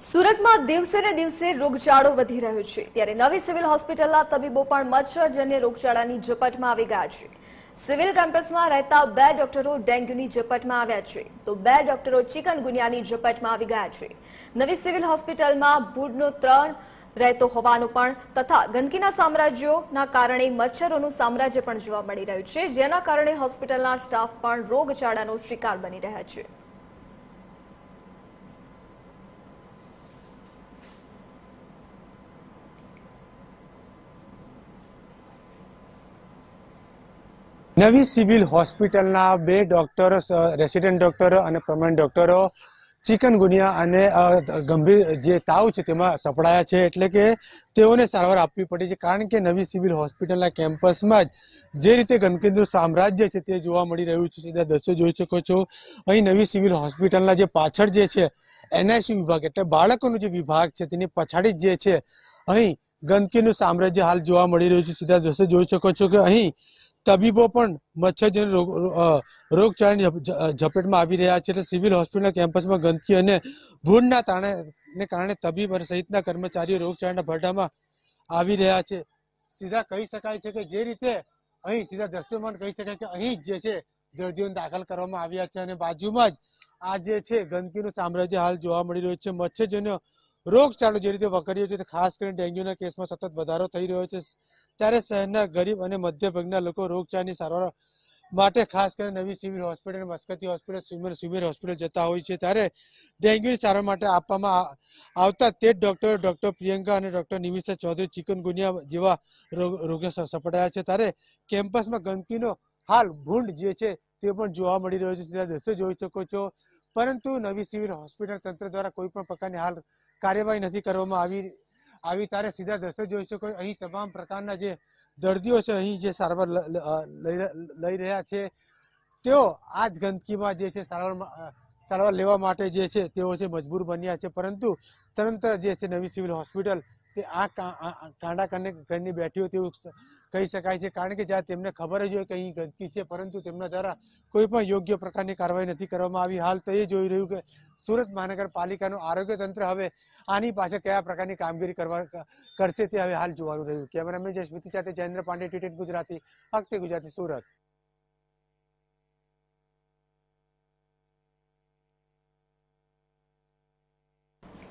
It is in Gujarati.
સુરતમાં દિવસે ને દિવસે રોગચાળો વધી રહ્યો છે ત્યારે નવી સિવિલ હોસ્પિટલના તબીબો પણ મચ્છરજન્ય રોગચાળાની ઝપટમાં આવી ગયા છે સિવિલ કેમ્પસમાં રહેતા બે ડોક્ટરો ડેન્ગ્યુની ઝપટમાં આવ્યા છે તો બે ડોક્ટરો ચિકનગુનિયાની ઝપટમાં આવી ગયા છે નવી સિવિલ હોસ્પિટલમાં ભૂડનો ત્રણ રહેતો હોવાનું પણ તથા ગંદકીના સામ્રાજ્યોના કારણે મચ્છરોનું સામ્રાજ્ય પણ જોવા મળી રહ્યું છે જેના કારણે હોસ્પિટલના સ્ટાફ પણ રોગચાળાનો શિકાર બની રહ્યા છે નવી સિવિલ હોસ્પિટલના બે ડોક્ટર રેસિડેન્ટ ડોક્ટર અને પરમનન્ટ ડોક્ટરો ચિકનગુનિયા અને ગંભીર જે તાવ છે તેમાં સપડાયા છે એટલે કે તેઓને સારવાર આપવી પડી છે કારણ કે નવી સિવિલ હોસ્પિટલના કેમ્પસમાં જ જે રીતે ગણકેન્દ્ર સામ્રાજ્ય છે તે જોવા મળી રહ્યું છે સીધા દ્રશ્યો જોઈ શકો છો અહીં નવી સિવિલ હોસ્પિટલના જે પાછળ જે છે એનઆઈસી વિભાગ એટલે બાળકોનો જે વિભાગ છે તેની પછાડી જે છે અહીં ગંદકીનું સામ્રાજ્ય હાલ જોવા મળી રહ્યું છે સીધા દ્રશ્યો જોઈ શકો છો કે અહીં તબીબો પણ મચ્છરજન્ય રોગચાળાની ઝપેટમાં આવી રહ્યા છે એટલે સિવિલ હોસ્પિટલના કેમ્પસમાં ગંદકી અને ભૂંડના તાણે કારણે તબીબ સહિતના કર્મચારીઓ રોગચાળાના ભરડામાં આવી રહ્યા છે સીધા કહી શકાય છે કે જે રીતે અહીં સીધા દ્રશ્યમાન કહી શકાય કે અહીં જે છે દર્દીઓને દાખલ કરવામાં આવ્યા છે અને બાજુમાં જ આ જે છે ગંદકીનું સામ્રાજ્ય હાલ જોવા મળી રહ્યું છે મચ્છરજન્ય રોગચાળો જે રીતે વકર્યો છે ખાસ કરીને ડેન્ગ્યુના કેસમાં સતત વધારો થઈ રહ્યો છે ત્યારે શહેરના ગરીબ અને મધ્યવર્ગના લોકો રોગચાળાની સારવાર માટે ખાસ કરીને નવી civil hospital Maskati hospital civil civil hospital જતા હોય છે ત્યારે ડેન્ગ્યુની સારવાર માટે આપવામાં આવતા તે જ ડોક્ટરો ડોક્ટર પ્રિયંકા અને ડોક્ટર નિમિષા ચૌધરી ચિકનગુનિયા જેવા રોગ રોગો સપડાયા છે ત્યારે કેમ્પસમાં ગંદકીનો હાલ ભૂંડ જે છે તે પણ જોવા મળી રહ્યો છે સીધા દ્રશ્યો જોઈ શકો છો પરંતુ નવી સિવિલ હોસ્પિટલ તંત્ર દ્વારા કોઈ પણ પ્રકારની હાલ કાર્યવાહી નથી કરવામાં આવી આવી તારે સીધા દ્રશ્યો જોઈ શકો અહીં તમામ પ્રકારના જે દર્દીઓ છે અહીં જે સારવાર લઈ રહ્યા છે તેઓ આ જ ગંદકીમાં જે છે સારવાર સારવાર લેવા માટે જે છે તેઓ છે મજબૂર બન્યા છે પરંતુ તંત્ર જે છે નવી સિવિલ હોસ્પિટલ તે આ કાંડા કરને ઘરની બેઠી હોય તેવું કહી શકાય છે કારણ કે જ્યાં તેમને ખબર જ હોય કે અહીં ગંદકી છે પરંતુ તેમના દ્વારા કોઈ પણ યોગ્ય પ્રકારની કાર્યવાહી નથી કરવામાં આવી હાલ તો એ જોઈ રહ્યું કે સુરત મહાનગરપાલિકાનું આરોગ્ય તંત્ર હવે આની પાછળ કયા પ્રકારની કામગીરી કરવા કરશે તે હવે હાલ જોવાનું રહ્યું કેમેરામેન જયસ્મિતિ સાથે જયેન્દ્ર પાંડે ટીટેન ગુજરાતી હકતે ગુજરાતી સુરત